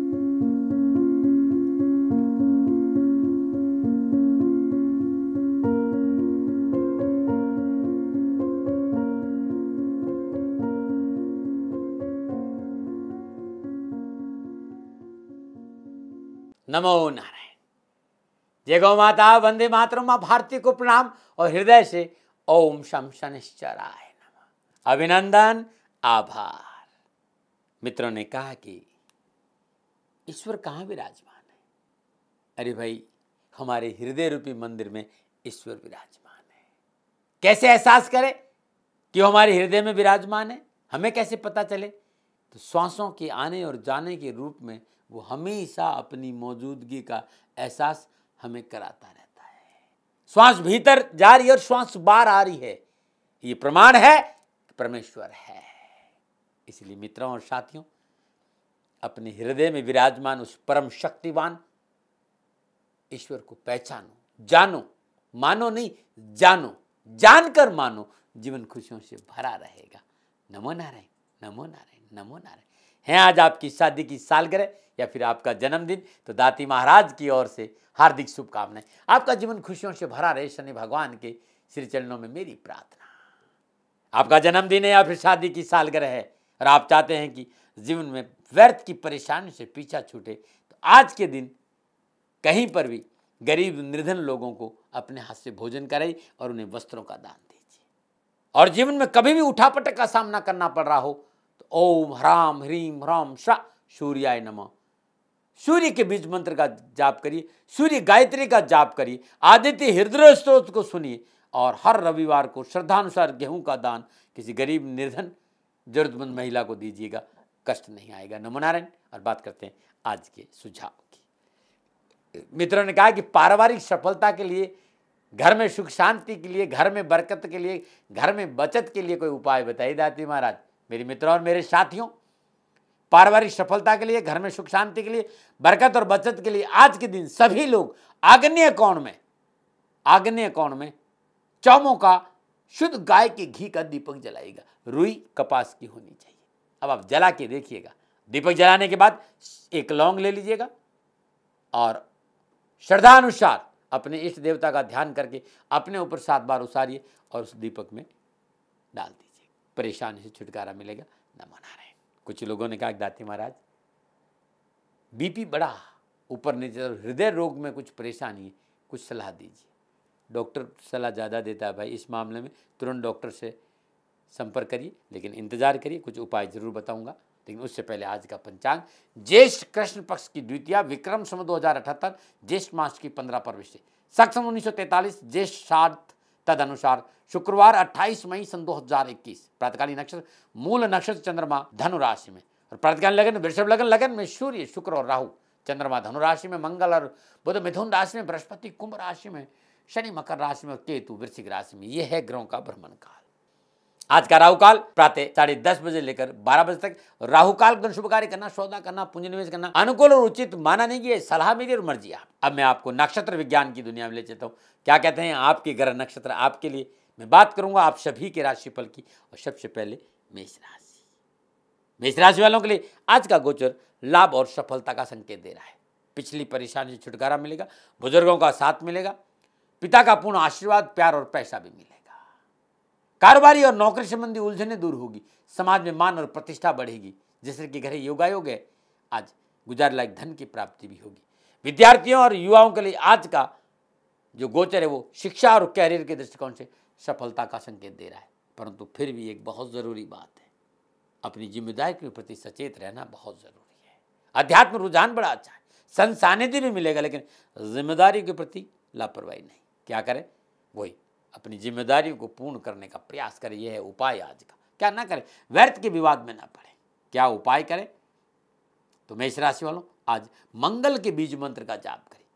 नमो नारायण जय गौ माता वंदे मातरम माँ भारती को प्रणाम और हृदय से ओम शम शनिश्चराय नम अभिनंदन आभार मित्रों ने कहा कि ईश्वर कहाँ विराजमान है अरे भाई हमारे हृदय रूपी मंदिर में ईश्वर विराजमान है कैसे एहसास करें कि हमारे हृदय में विराजमान है हमें कैसे पता चले तो श्वासों के आने और जाने के रूप में वो हमेशा अपनी मौजूदगी का एहसास हमें कराता रहता है श्वास भीतर जा रही है और श्वास बाहर आ रही है ये प्रमाण है परमेश्वर है इसलिए मित्रों और साथियों अपने हृदय में विराजमान उस परम शक्तिवान ईश्वर को पहचानो जानो मानो नहीं जानो जानकर मानो जीवन खुशियों से भरा रहेगा नमो नारायण नमो नारायण नमो नारायण हैं आज आपकी शादी की सालगिरह या फिर आपका जन्मदिन तो दाती महाराज की ओर से हार्दिक शुभकामनाएं आपका जीवन खुशियों से भरा रहे शनि भगवान के श्री चरणों में मेरी प्रार्थना आपका जन्मदिन है या फिर शादी की सालगिरह है और आप चाहते हैं कि जीवन में व्यर्थ की परेशानी से पीछा छूटे तो आज के दिन कहीं पर भी गरीब निर्धन लोगों को अपने हाथ से भोजन कराई और उन्हें वस्त्रों का दान दीजिए और जीवन में कभी भी उठापटक का सामना करना पड़ रहा हो तो ओम ह्राम ह्रीम ह्राम शाह सूर्याय नम सूर्य के बीज मंत्र का जाप करिए सूर्य गायत्री का जाप करिए आदित्य हृदय स्त्रोत को सुनिए और हर रविवार को श्रद्धानुसार गेहूं का दान किसी गरीब निर्धन जरूरतमंद महिला को दीजिएगा कष्ट नहीं आएगा नमो नारायण और बात करते हैं आज के सुझाव की मित्रों ने कहा कि पारिवारिक सफलता के लिए घर में सुख शांति के लिए घर में बरकत के लिए घर में बचत के लिए कोई उपाय बताइए दाती महाराज मेरे मित्रों और मेरे साथियों पारिवारिक सफलता के लिए घर में सुख शांति के लिए बरकत और बचत के लिए आज के दिन सभी लोग आग्नेय कोण में आग्नेय कोण में चौमों का शुद्ध गाय के घी का दीपक जलाएगा रुई कपास की होनी चाहिए अब आप जला के देखिएगा दीपक जलाने के बाद एक लौंग ले लीजिएगा और श्रद्धानुसार अपने इष्ट देवता का ध्यान करके अपने ऊपर सात बार उसारिए और उस दीपक में डाल दीजिए परेशानी से छुटकारा मिलेगा न मना रहे कुछ लोगों ने कहा दाती महाराज बीपी बड़ा ऊपर नीचे हृदय रोग में कुछ परेशानी है कुछ सलाह दीजिए डॉक्टर सलाह ज़्यादा देता है भाई इस मामले में तुरंत डॉक्टर से संपर्क करिए लेकिन इंतजार करिए कुछ उपाय जरूर बताऊंगा लेकिन उससे पहले आज का पंचांग ज्येष्ठ कृष्ण पक्ष की द्वितीय विक्रम सम दो हजार अठहत्तर ज्येष्ठ मास की पंद्रह परविष्टि सम उन्नीस सौ तैंतालीस ज्येष्ठ तद अनुसार शुक्रवार अट्ठाईस मई सन दो प्रातकालीन नक्षत्र मूल नक्षत्र चंद्रमा धनुराशि में और प्रातकालीन लगन वृषभ लगन लगन में सूर्य शुक्र और राहु चंद्रमा धनु राशि में मंगल और बुध मिथुन राशि में बृहस्पति कुंभ राशि में शनि मकर राशि में और केतु वृश्चिक राशि में यह है ग्रहों का भ्रमण काल आज का राहुकाल प्रातः साढ़े दस बजे लेकर बारह बजे तक राहुकाल का शुभ कार्य करना सौदा करना पूंजी निवेश करना अनुकूल और उचित माना नहीं गया सलाह मेरी और मर्जी आप अब मैं आपको नक्षत्र विज्ञान की दुनिया में ले चलता हूँ क्या कहते हैं आपके ग्रह नक्षत्र आपके लिए मैं बात करूंगा आप सभी के राशिफल की और सबसे पहले मेष राशि मेष राशि वालों के लिए आज का गोचर लाभ और सफलता का संकेत दे रहा है पिछली परेशानी से छुटकारा मिलेगा बुजुर्गों का साथ मिलेगा पिता का पूर्ण आशीर्वाद प्यार और पैसा भी मिलेगा कारोबारी और नौकरी संबंधी उलझने दूर होगी समाज में मान और प्रतिष्ठा बढ़ेगी जैसे कि योगा योगायोग है आज गुजार लायक धन की प्राप्ति भी होगी विद्यार्थियों और युवाओं के लिए आज का जो गोचर है वो शिक्षा और कैरियर के दृष्टिकोण से सफलता का संकेत दे रहा है परंतु फिर भी एक बहुत ज़रूरी बात है अपनी जिम्मेदारी के प्रति सचेत रहना बहुत ज़रूरी है अध्यात्म रुझान बड़ा अच्छा है संसानिधि भी मिलेगा लेकिन जिम्मेदारी के प्रति लापरवाही नहीं क्या करें वही अपनी जिम्मेदारी को पूर्ण करने का प्रयास करें यह है उपाय आज का क्या ना करें व्यर्थ के विवाद में ना पड़े क्या उपाय करें तो मेष राशि वालों आज मंगल के बीज मंत्र का जाप करें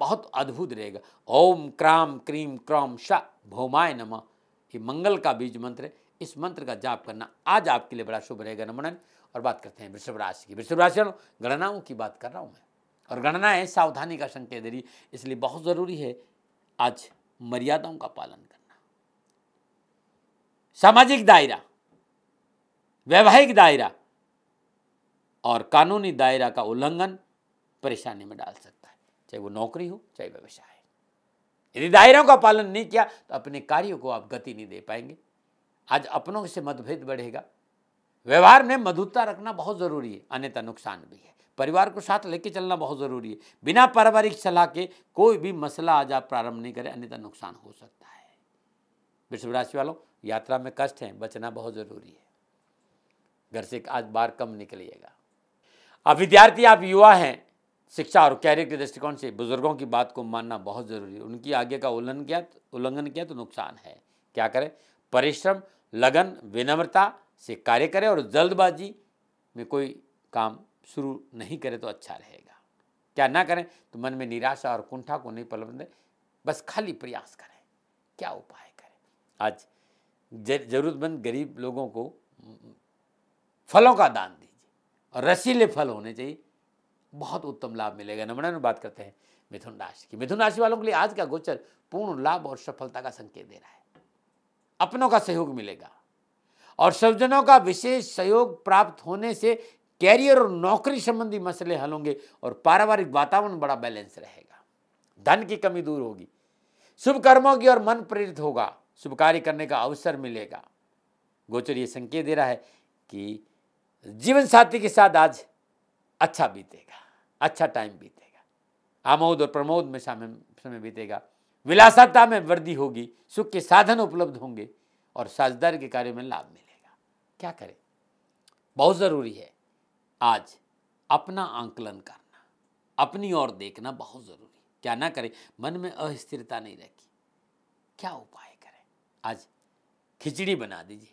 बहुत अद्भुत रहेगा ओम क्राम क्रीम क्रॉम शाह भौमाय नम ये मंगल का बीज मंत्र है इस मंत्र का जाप करना आज आपके लिए बड़ा शुभ रहेगा नमन और बात करते हैं वृषभ राशि की वृषभ राशि वालों गणनाओं की बात कर रहा हूँ मैं और गणनाएं सावधानी का संकेत दे रही इसलिए बहुत ज़रूरी है आज मर्यादाओं का पालन करना सामाजिक दायरा वैवाहिक दायरा और कानूनी दायरा का उल्लंघन परेशानी में डाल सकता है चाहे वो नौकरी हो चाहे व्यवसाय यदि दायरों का पालन नहीं किया तो अपने कार्यों को आप गति नहीं दे पाएंगे आज अपनों से मतभेद बढ़ेगा व्यवहार में मधुरता रखना बहुत ज़रूरी है अन्यथा नुकसान भी है परिवार को साथ लेके चलना बहुत ज़रूरी है बिना पारिवारिक सलाह के कोई भी मसला आज आप प्रारंभ नहीं करें अन्यथा नुकसान हो सकता है वृषभ राशि वालों यात्रा में कष्ट हैं बचना बहुत ज़रूरी है घर से आज बार कम निकलिएगा अब विद्यार्थी आप युवा हैं शिक्षा और कैरियर के दृष्टिकोण से बुजुर्गों की बात को मानना बहुत ज़रूरी है उनकी आगे का उल्लंघन किया तो, उल्लंघन किया तो नुकसान है क्या करें परिश्रम लगन विनम्रता से कार्य करें और जल्दबाजी में कोई काम शुरू नहीं करें तो अच्छा रहेगा क्या ना करें तो मन में निराशा और कुंठा को नहीं पलबंद बस खाली प्रयास करें क्या उपाय करें आज जरूरतमंद गरीब लोगों को फलों का दान दीजिए और रसीले फल होने चाहिए बहुत उत्तम लाभ मिलेगा नमन बात करते हैं मिथुन राशि की मिथुन राशि वालों के लिए आज का गोचर पूर्ण लाभ और सफलता का संकेत दे रहा है अपनों का सहयोग मिलेगा और सर्वजनों का विशेष सहयोग प्राप्त होने से कैरियर और नौकरी संबंधी मसले हल होंगे और पारिवारिक वातावरण बड़ा बैलेंस रहेगा धन की कमी दूर होगी शुभ कर्मों की और मन प्रेरित होगा शुभ कार्य करने का अवसर मिलेगा गोचर ये संकेत दे रहा है कि जीवन साथी के साथ आज अच्छा बीतेगा अच्छा टाइम बीतेगा आमोद और प्रमोद में समय समय बीतेगा विलासता में वृद्धि होगी सुख के साधन उपलब्ध होंगे और साझदार के कार्य में लाभ मिलेगा क्या करें बहुत ज़रूरी है आज अपना आंकलन करना अपनी ओर देखना बहुत ज़रूरी क्या ना करें मन में अस्थिरता नहीं रखी क्या उपाय करें आज खिचड़ी बना दीजिए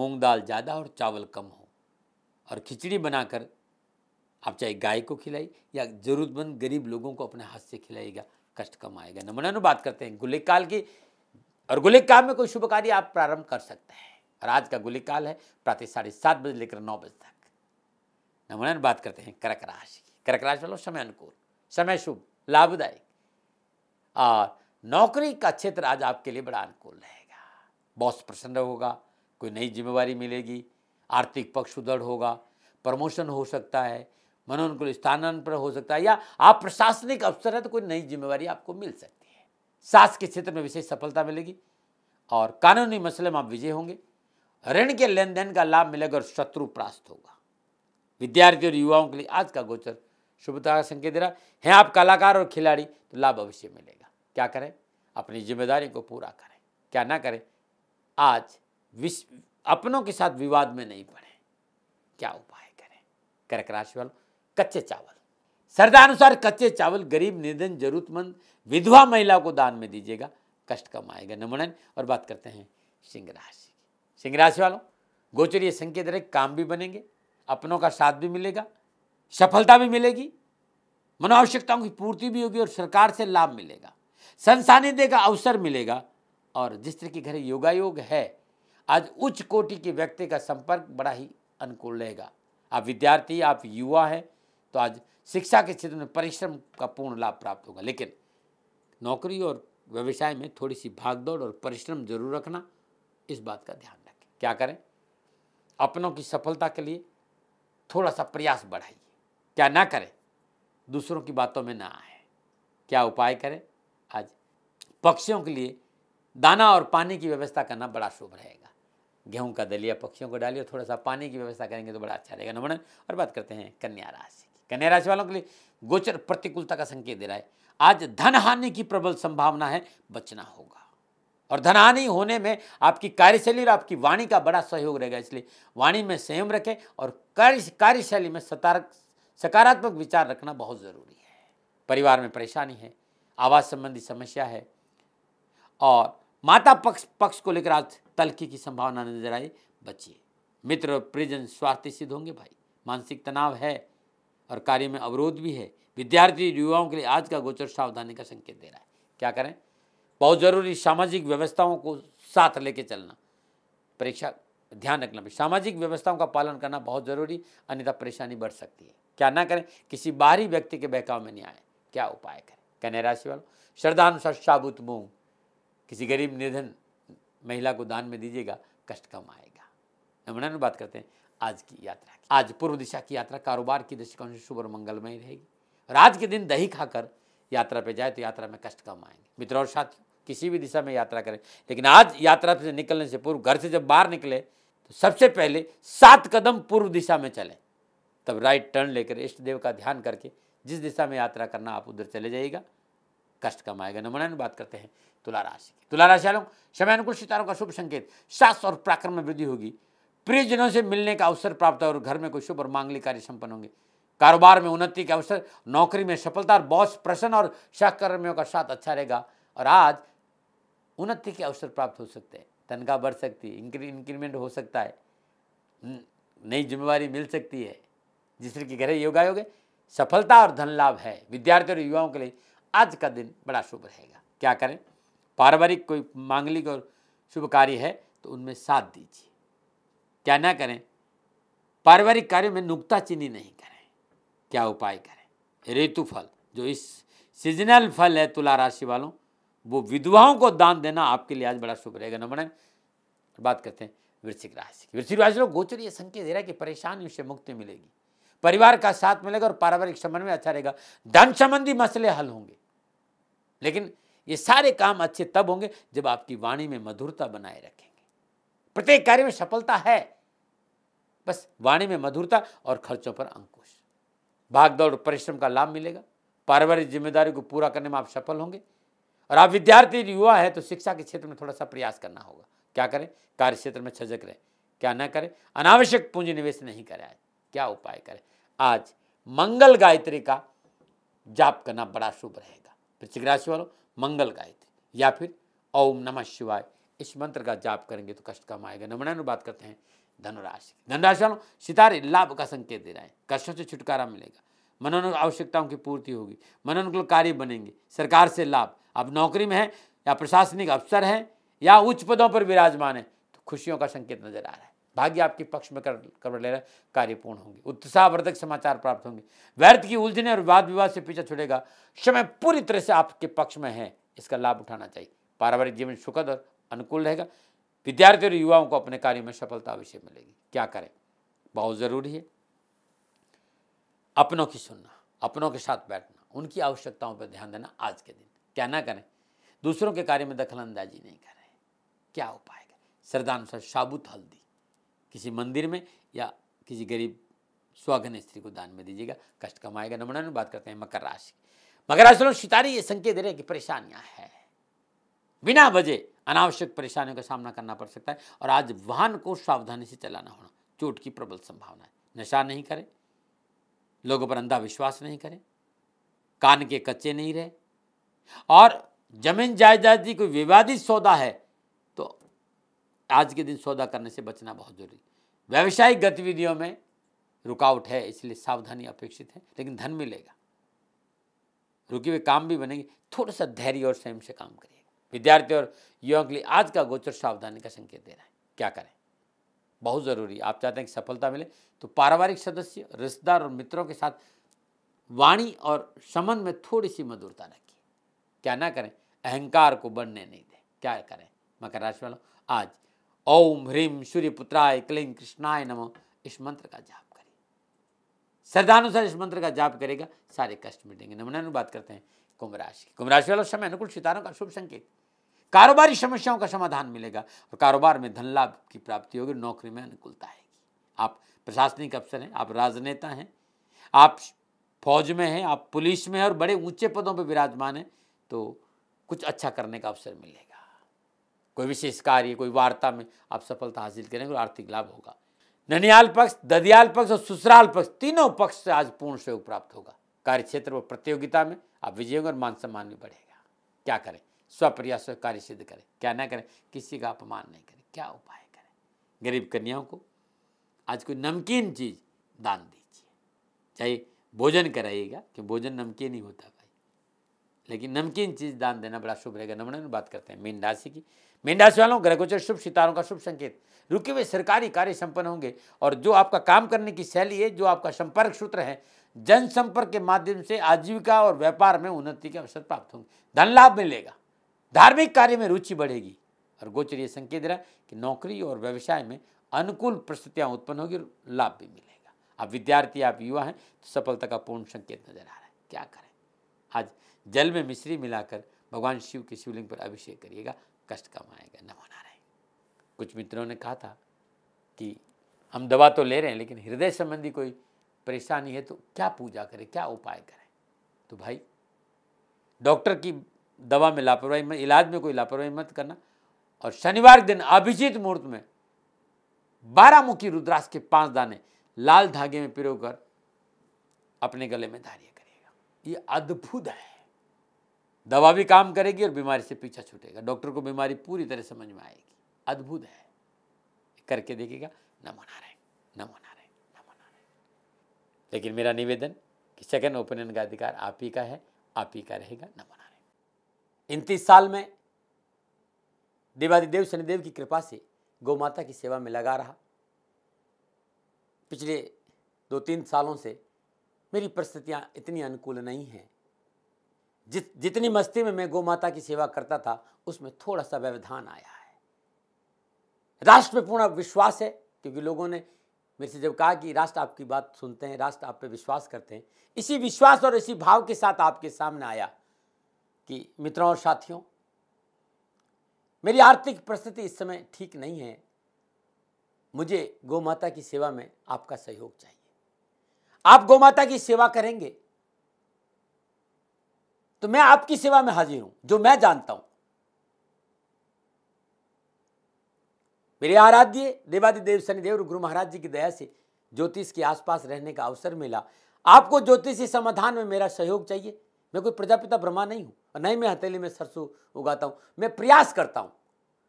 मूंग दाल ज़्यादा और चावल कम हो और खिचड़ी बनाकर आप चाहे गाय को खिलाई या ज़रूरतमंद गरीब लोगों को अपने हाथ से खिलाएगा कष्ट कम आएगा अनु बात करते हैं गुलिक काल की और गुलिक काल में कोई शुभ कार्य आप प्रारंभ कर सकते हैं और आज का गुलिक काल है प्रातः साढ़े सात बजे लेकर नौ बजे तक नमन बात करते हैं करक राशि की कर्क राशि वालों समय अनुकूल समय शुभ लाभदायक और नौकरी का क्षेत्र आज आपके लिए बड़ा अनुकूल रहेगा बॉस प्रसन्न होगा कोई नई जिम्मेवारी मिलेगी आर्थिक पक्ष सुदृढ़ होगा प्रमोशन हो सकता है मनोनुकूल स्थानांतरण हो सकता है या आप प्रशासनिक अवसर है तो कोई नई जिम्मेवारी आपको मिल सकती है सास के क्षेत्र में विशेष सफलता मिलेगी और कानूनी मसले में आप विजय होंगे ऋण के लेन देन का लाभ मिलेगा और शत्रु प्रास्त होगा विद्यार्थी और युवाओं के लिए आज का गोचर शुभता का संकेत दे रहा है आप कलाकार और खिलाड़ी तो लाभ अवश्य मिलेगा क्या करें अपनी जिम्मेदारी को पूरा करें क्या ना करें आज विश्व अपनों के साथ विवाद में नहीं पड़े क्या उपाय करें कर्क राशि वालों कच्चे चावल श्रद्धानुसार कच्चे चावल गरीब निर्धन जरूरतमंद विधवा महिला को दान में दीजिएगा कष्ट कम आएगा नमनन और बात करते हैं सिंह राशि की सिंह राशि वालों गोचरीय संकेत रहे काम भी बनेंगे अपनों का साथ भी मिलेगा सफलता भी मिलेगी मनोआवश्यकताओं की पूर्ति भी होगी और सरकार से लाभ मिलेगा संसानिध्य का अवसर मिलेगा और जिस तरह की घर योगायोग है आज उच्च कोटि के व्यक्ति का संपर्क बड़ा ही अनुकूल रहेगा आप विद्यार्थी आप युवा हैं तो आज शिक्षा के क्षेत्र में परिश्रम का पूर्ण लाभ प्राप्त होगा लेकिन नौकरी और व्यवसाय में थोड़ी सी भागदौड़ और परिश्रम जरूर रखना इस बात का ध्यान रखें क्या करें अपनों की सफलता के लिए थोड़ा सा प्रयास बढ़ाइए क्या ना करें दूसरों की बातों में ना आए क्या उपाय करें आज पक्षियों के लिए दाना और पानी की व्यवस्था करना बड़ा शुभ रहेगा गेहूं का दलिया पक्षियों को डालिए थोड़ा सा पानी की व्यवस्था करेंगे तो बड़ा अच्छा रहेगा नमन और बात करते हैं कन्या राशि की कन्या राशि वालों के लिए गोचर प्रतिकूलता का संकेत दे रहा है आज धन हानि की प्रबल संभावना है बचना होगा और धनहानि होने में आपकी कार्यशैली और आपकी वाणी का बड़ा सहयोग रहेगा इसलिए वाणी में संयम रखें और कार्य कार्यशैली में सतारक सकारात्मक विचार रखना बहुत ज़रूरी है परिवार में परेशानी है आवास संबंधी समस्या है और माता पक्ष पक्ष को लेकर आज तलखी की संभावना नजर आई बचिए मित्र और परिजन स्वार्थी सिद्ध होंगे भाई मानसिक तनाव है और कार्य में अवरोध भी है विद्यार्थी युवाओं के लिए आज का गोचर सावधानी का संकेत दे रहा है क्या करें बहुत जरूरी सामाजिक व्यवस्थाओं को साथ लेके चलना परीक्षा ध्यान रखना भी सामाजिक व्यवस्थाओं का पालन करना बहुत जरूरी अन्यथा परेशानी बढ़ सकती है क्या ना करें किसी बाहरी व्यक्ति के बहकाव में नहीं आए क्या उपाय करें कन्या राशि वालों श्रद्धानुसार साबुत मूंग किसी गरीब निर्धन महिला को दान में दीजिएगा कष्ट कम आएगा नमना बात करते हैं आज की यात्रा की आज पूर्व दिशा की यात्रा कारोबार की दृष्टिकोण से शुभ और मंगलमय रहेगी और आज के दिन दही खाकर यात्रा पे जाए तो यात्रा में कष्ट कम आएंगे मित्र और साथियों किसी भी दिशा में यात्रा करें लेकिन आज यात्रा से निकलने से पूर्व घर से जब बाहर निकले तो सबसे पहले सात कदम पूर्व दिशा में चलें तब राइट टर्न लेकर इष्ट देव का ध्यान करके जिस दिशा में यात्रा करना आप उधर चले जाइएगा कष्ट कम आएगा नमन बात करते हैं तुला राशि की तुला राशि वालों समय अनुकूल सितारों का शुभ संकेत शास्त्र और पराक्रम में वृद्धि होगी प्रियजनों से मिलने का अवसर प्राप्त और घर में कोई शुभ और मांगलिक कार्य संपन्न होंगे कारोबार में उन्नति के अवसर नौकरी में सफलता और बॉस प्रसन्न और सहकर्मियों का साथ अच्छा रहेगा और आज उन्नति के अवसर प्राप्त हो सकते हैं तनख्वाह बढ़ सकती है इंक्री इंक्रीमेंट हो सकता है नई जिम्मेवारी मिल सकती है जिससे कि घरे गहरे योगा योगे सफलता और धन लाभ है विद्यार्थियों और युवाओं के लिए आज का दिन बड़ा शुभ रहेगा क्या करें पारिवारिक कोई मांगलिक और शुभ कार्य है तो उनमें साथ दीजिए क्या ना करें पारिवारिक कार्यों में नुकताचीनी नहीं करें क्या उपाय करें ऋतुफल जो इस सीजनल फल है तुला राशि वालों वो विधवाओं को दान देना आपके लिए आज बड़ा शुभ रहेगा नमन बात करते हैं वृश्चिक राशि की वृश्चिक राशि लोग गोचर ये संकेत दे रहा है कि परेशानियों से मुक्ति मिलेगी परिवार का साथ मिलेगा और पारिवारिक में अच्छा रहेगा धन संबंधी मसले हल होंगे लेकिन ये सारे काम अच्छे तब होंगे जब आपकी वाणी में मधुरता बनाए रखेंगे प्रत्येक कार्य में सफलता है बस वाणी में मधुरता और खर्चों पर अंकुश भागदौड़ परिश्रम का लाभ मिलेगा पारिवारिक जिम्मेदारी को पूरा करने में आप सफल होंगे और आप विद्यार्थी युवा है तो शिक्षा के क्षेत्र में थोड़ा सा प्रयास करना होगा क्या करें कार्य क्षेत्र में छजक रहें क्या न करें अनावश्यक पूंजी निवेश नहीं करें आज क्या उपाय करें आज मंगल गायत्री का जाप करना बड़ा शुभ रहेगा वृश्चिक राशि वालों मंगल गायत्री या फिर ओम नमः शिवाय इस मंत्र का जाप करेंगे तो कष्ट कम आएगा बात करते हैं धनुराशि धनराशि वालों सितारे लाभ का संकेत दे रहे हैं कष्टों से छुटकारा मिलेगा मनोनुकूल आवश्यकताओं की पूर्ति होगी मनोनुकूल कार्य बनेंगे सरकार से लाभ आप नौकरी में हैं या प्रशासनिक अफसर हैं या उच्च पदों पर विराजमान है तो खुशियों का संकेत नजर आ रहा है भाग्य आपके पक्ष में कर ले रहा है कार्य पूर्ण होंगे उत्साहवर्धक समाचार प्राप्त होंगे व्यर्थ की उलझने और वाद विवाद से पीछा छुड़ेगा समय पूरी तरह से आपके पक्ष में है इसका लाभ उठाना चाहिए पारिवारिक जीवन सुखद और अनुकूल रहेगा विद्यार्थी और युवाओं को अपने कार्य में सफलता अवश्य मिलेगी क्या करें बहुत ज़रूरी है अपनों की सुनना अपनों के साथ बैठना उनकी आवश्यकताओं पर ध्यान देना आज के दिन क्या ना करें दूसरों के कार्य में दखलंदाजी नहीं करें क्या उपाय करें श्रद्धानुसार साबुत हल्दी किसी मंदिर में या किसी गरीब स्वाघन स्त्री को दान में दीजिएगा कष्ट कमाएगा नमना में बात करते हैं मकर राशि मकर राशि लोग सितारे ये संकेत दे रहे हैं कि परेशानियां हैं बिना वजह अनावश्यक परेशानियों का सामना करना पड़ सकता है और आज वाहन को सावधानी से चलाना होना चोट की प्रबल संभावना है नशा नहीं करें लोगों पर अंधा विश्वास नहीं करें कान के कच्चे नहीं रहे और जमीन जायदाद की कोई विवादित सौदा है तो आज के दिन सौदा करने से बचना बहुत जरूरी व्यावसायिक गतिविधियों में रुकावट है इसलिए सावधानी अपेक्षित है लेकिन धन मिलेगा रुके हुए काम भी बनेंगे थोड़ा सा धैर्य और संयम से काम करें विद्यार्थी और युवाओं के लिए आज का गोचर सावधानी का संकेत दे रहा है क्या करें बहुत ज़रूरी आप चाहते हैं कि सफलता मिले तो पारिवारिक सदस्य रिश्तेदार और मित्रों के साथ वाणी और संबंध में थोड़ी सी मधुरता रखिए क्या ना करें अहंकार को बढ़ने नहीं दें क्या करें मकर राशि वालों आज ओम ह्रीम सूर्यपुत्राय क्लीम कृष्णाय नमो इस मंत्र का जाप करें श्रद्धानुसार इस मंत्र का जाप करेगा सारे कष्ट मिटेंगे नमनानु बात करते हैं कुंभ राशि कुंभ राशि वालों समय अनुकूल सितारों का शुभ संकेत कारोबारी समस्याओं का समाधान मिलेगा और कारोबार में धन लाभ की प्राप्ति होगी नौकरी में अनुकूलता आएगी आप प्रशासनिक अफसर हैं आप राजनेता हैं आप फौज में हैं आप पुलिस में हैं और बड़े ऊंचे पदों पर विराजमान हैं तो कुछ अच्छा करने का अवसर मिलेगा कोई विशेष कार्य कोई वार्ता में आप सफलता हासिल करेंगे और आर्थिक लाभ होगा ननियाल पक्ष ददियाल पक्ष और ससुराल पक्ष तीनों पक्ष से आज पूर्ण सहयोग प्राप्त होगा कार्य क्षेत्र व प्रतियोगिता में आप विजय और मान सम्मान भी बढ़ेगा क्या करें स्वप्रयास कार्य सिद्ध करें क्या ना करें किसी का अपमान नहीं करें क्या उपाय करें गरीब कन्याओं को आज कोई नमकीन चीज़ दान दीजिए चाहे भोजन कराइएगा कि भोजन नमकीन ही होता भाई लेकिन नमकीन चीज़ दान देना बड़ा शुभ रहेगा नमन बात करते हैं मीन राशि की मीन राशि वालों ग्रह गोचर शुभ सितारों का शुभ संकेत रुके हुए सरकारी कार्य संपन्न होंगे और जो आपका काम करने की शैली है जो आपका संपर्क सूत्र है जनसंपर्क के माध्यम से आजीविका और व्यापार में उन्नति के अवसर प्राप्त होंगे धन लाभ मिलेगा धार्मिक कार्य में रुचि बढ़ेगी और गोचर ये संकेत रहा कि नौकरी और व्यवसाय में अनुकूल परिस्थितियाँ उत्पन्न होगी और लाभ भी मिलेगा आप विद्यार्थी आप युवा हैं तो सफलता का पूर्ण संकेत नजर आ रहा है क्या करें आज जल में मिश्री मिलाकर भगवान शिव के शिवलिंग पर अभिषेक करिएगा कष्ट कम आएगा न मना रहे कुछ मित्रों ने कहा था कि हम दवा तो ले रहे हैं लेकिन हृदय संबंधी कोई परेशानी है तो क्या पूजा करें क्या उपाय करें तो भाई डॉक्टर की दवा में लापरवाही मत इलाज में कोई लापरवाही मत करना और शनिवार दिन अभिजीत मुहूर्त में बारह मुखी रुद्राक्ष के पांच दाने लाल धागे में पिरो कर अपने गले में धारिय करेगा ये अद्भुत है दवा भी काम करेगी और बीमारी से पीछा छूटेगा डॉक्टर को बीमारी पूरी तरह समझ में आएगी अद्भुत है करके देखेगा न मना रहे न मना रहे न मना रहे लेकिन मेरा निवेदन कि सेकेंड ओपिनियन का अधिकार आप ही का है आप ही का रहेगा न मना इन तीस साल में देवादिदेव शनिदेव की कृपा से गौ माता की सेवा में लगा रहा पिछले दो तीन सालों से मेरी परिस्थितियाँ इतनी अनुकूल नहीं हैं जित जितनी मस्ती में मैं गौ माता की सेवा करता था उसमें थोड़ा सा व्यवधान आया है राष्ट्र में पूर्ण विश्वास है क्योंकि लोगों ने मेरे से जब कहा कि राष्ट्र आपकी बात सुनते हैं राष्ट्र आप पे विश्वास करते हैं इसी विश्वास और इसी भाव के साथ आपके सामने आया कि मित्रों और साथियों मेरी आर्थिक परिस्थिति इस समय ठीक नहीं है मुझे माता की सेवा में आपका सहयोग चाहिए आप माता की सेवा करेंगे तो मैं आपकी सेवा में हाजिर हूं जो मैं जानता हूं मेरे आराध्य देवादि देव शनिदेव गुरु महाराज जी की दया से ज्योतिष के आसपास रहने का अवसर मिला आपको ज्योतिषी समाधान में मेरा सहयोग चाहिए मैं कोई प्रजापिता ब्रह्मा नहीं हूं और नहीं मैं हथेली में सरसों उगाता हूँ मैं प्रयास करता हूँ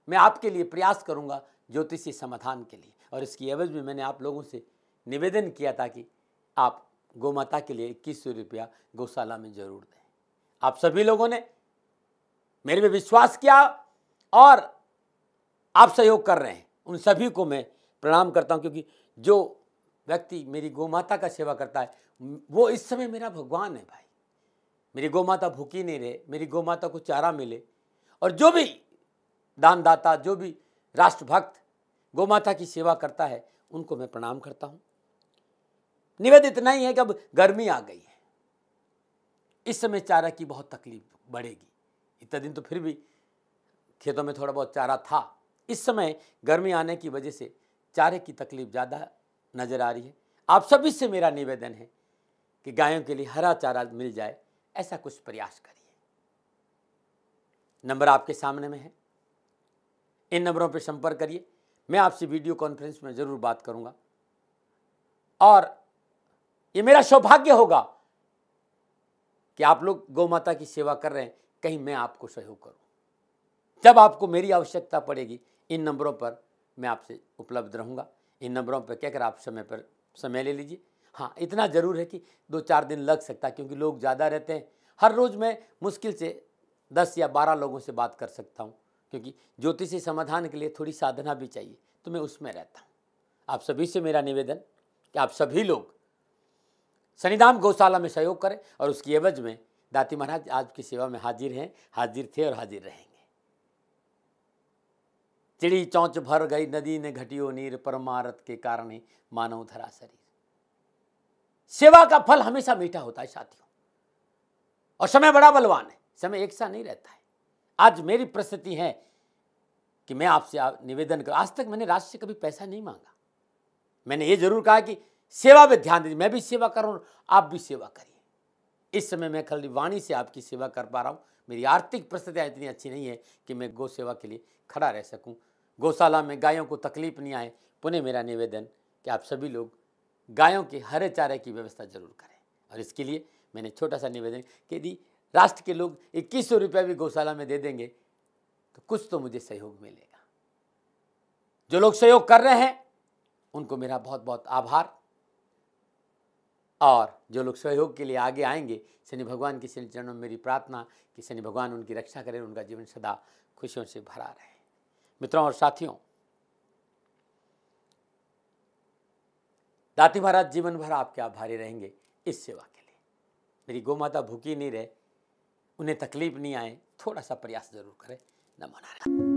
मैं आपके लिए प्रयास करूँगा ज्योतिषी समाधान के लिए और इसकी एवज में मैंने आप लोगों से निवेदन किया था कि आप माता के लिए इक्कीस सौ रुपया गौशाला में ज़रूर दें आप सभी लोगों ने मेरे में विश्वास किया और आप सहयोग कर रहे हैं उन सभी को मैं प्रणाम करता हूँ क्योंकि जो व्यक्ति मेरी गौ माता का सेवा करता है वो इस समय मेरा भगवान है भाई मेरी गौ माता भूखी नहीं रहे मेरी गौ माता को चारा मिले और जो भी दानदाता जो भी राष्ट्रभक्त गौ माता की सेवा करता है उनको मैं प्रणाम करता हूँ निवेदन इतना ही है कि अब गर्मी आ गई है इस समय चारा की बहुत तकलीफ बढ़ेगी इतना दिन तो फिर भी खेतों में थोड़ा बहुत चारा था इस समय गर्मी आने की वजह से चारे की तकलीफ ज़्यादा नज़र आ रही है आप सभी से मेरा निवेदन है कि गायों के लिए हरा चारा मिल जाए ऐसा कुछ प्रयास करिए नंबर आपके सामने में है इन नंबरों पर संपर्क करिए मैं आपसे वीडियो कॉन्फ्रेंस में ज़रूर बात करूंगा और ये मेरा सौभाग्य होगा कि आप लोग गौ माता की सेवा कर रहे हैं कहीं मैं आपको सहयोग करूं जब आपको मेरी आवश्यकता पड़ेगी इन नंबरों पर मैं आपसे उपलब्ध रहूंगा इन नंबरों पर कहकर आप समय पर समय ले लीजिए हाँ इतना ज़रूर है कि दो चार दिन लग सकता है क्योंकि लोग ज़्यादा रहते हैं हर रोज़ मैं मुश्किल से दस या बारह लोगों से बात कर सकता हूँ क्योंकि ज्योतिषी समाधान के लिए थोड़ी साधना भी चाहिए तो मैं उसमें रहता हूँ आप सभी से मेरा निवेदन कि आप सभी लोग शनिधाम गौशाला में सहयोग करें और उसकी एवज में दाती महाराज आज की सेवा में हाजिर हैं हाजिर थे और हाजिर रहेंगे चिड़ी चौंच भर गई नदी ने घटियो नीर परमारत के कारण ही मानव धरा शरीर सेवा का फल हमेशा मीठा होता है साथियों और समय बड़ा बलवान है समय एक सा नहीं रहता है आज मेरी परिस्थिति है कि मैं आपसे आप निवेदन करूँ आज तक मैंने राष्ट्र से कभी पैसा नहीं मांगा मैंने ये जरूर कहा कि सेवा पे ध्यान दीजिए मैं भी सेवा कर रहा हूँ आप भी सेवा करिए इस समय मैं खाली वाणी से आपकी सेवा कर पा रहा हूँ मेरी आर्थिक परिस्थितियाँ इतनी अच्छी नहीं है कि मैं गौ सेवा के लिए खड़ा रह सकूँ गौशाला में गायों को तकलीफ नहीं आए पुनः मेरा निवेदन कि आप सभी लोग गायों के हरे चारे की व्यवस्था जरूर करें और इसके लिए मैंने छोटा सा निवेदन कि यदि राष्ट्र के लोग इक्कीस सौ रुपया भी गौशाला में दे देंगे तो कुछ तो मुझे सहयोग मिलेगा जो लोग सहयोग कर रहे हैं उनको मेरा बहुत बहुत आभार और जो लोग सहयोग के लिए आगे आएंगे शनि भगवान की शनि चरणों में मेरी प्रार्थना कि शनि भगवान उनकी रक्षा करें उनका जीवन सदा खुशियों से भरा रहे मित्रों और साथियों दाती महाराज जीवन भर आपके आभारी रहेंगे इस सेवा के लिए मेरी गौ माता भूखी नहीं रहे उन्हें तकलीफ नहीं आए थोड़ा सा प्रयास जरूर करें न मना